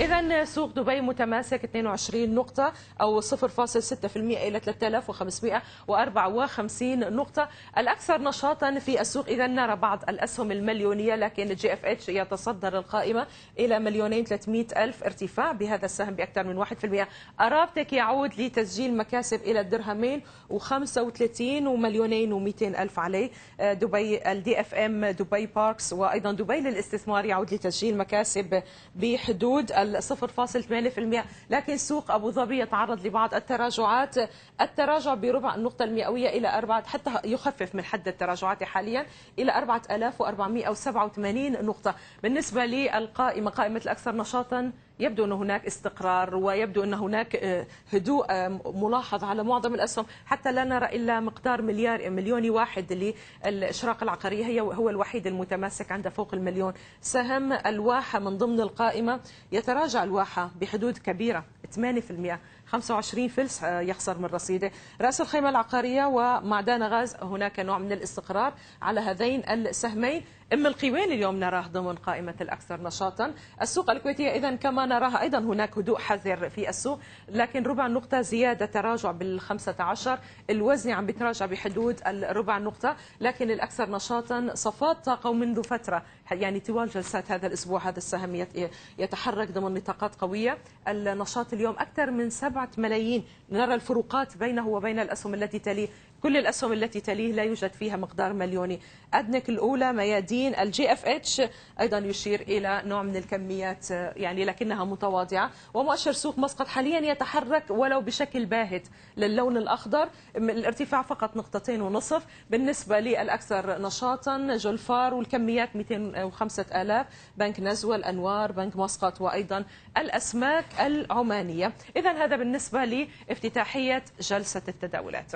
إذا سوق دبي متماسك 22 نقطة أو 0.6% إلى 3554 نقطة الأكثر نشاطا في السوق إذا نرى بعض الأسهم المليونية لكن جي اف اتش يتصدر القائمة إلى مليونين 300 ألف ارتفاع بهذا السهم بأكثر من 1% أرابتك يعود لتسجيل مكاسب إلى الدرهمين و35 ومليونين و200 ألف عليه آه، دبي الدي اف ام دبي باركس وأيضا دبي للاستثمار يعود لتسجيل مكاسب بحدود في 0.8% لكن سوق أبو ظبي يتعرض لبعض التراجعات التراجع بربع النقطة المئوية إلى أربعة حتى يخفف من حد التراجعات حاليا إلى 4487 نقطة بالنسبة للقائمة قائمة الأكثر نشاطا يبدو أن هناك استقرار ويبدو أن هناك آه، هدوء آه، ملاحظ على معظم الأسهم حتى لا نرى إلا مقدار مليار مليوني واحد للإشراق العقارية هي هو الوحيد المتماسك عند فوق المليون سهم الواحة من ضمن القائمة يتراجع الواحة بحدود كبيرة 8% 25 فلس آه، يخسر من رصيده رأس الخيمة العقارية ومعدان غاز هناك نوع من الاستقرار على هذين السهمين أم القيوان اليوم نراه ضمن قائمة الأكثر نشاطا السوق الكويتية إذا كما نراها أيضا هناك هدوء حذر في السوق لكن ربع نقطة زيادة تراجع بال15 الوزن عم بيتراجع بحدود الربع نقطة لكن الأكثر نشاطا صفات طاقة ومنذ فترة يعني طوال جلسات هذا الأسبوع هذا السهم يتحرك ضمن نطاقات قوية النشاط اليوم أكثر من 7 ملايين نرى الفروقات بينه وبين الأسهم التي تليه كل الأسهم التي تليه لا يوجد فيها مقدار مليوني أدنك الأولى ميادين الجي اف اتش أيضا يشير إلى نوع من الكميات يعني لكنها متواضعة ومؤشر سوق مسقط حاليا يتحرك ولو بشكل باهت للون الأخضر الارتفاع فقط نقطتين ونصف بالنسبة للأكثر نشاطا جلفار والكميات 205000 بنك نزوة الأنوار بنك مسقط وأيضا الأسماك العمانية إذا هذا بالنسبة لافتتاحية جلسة التداولات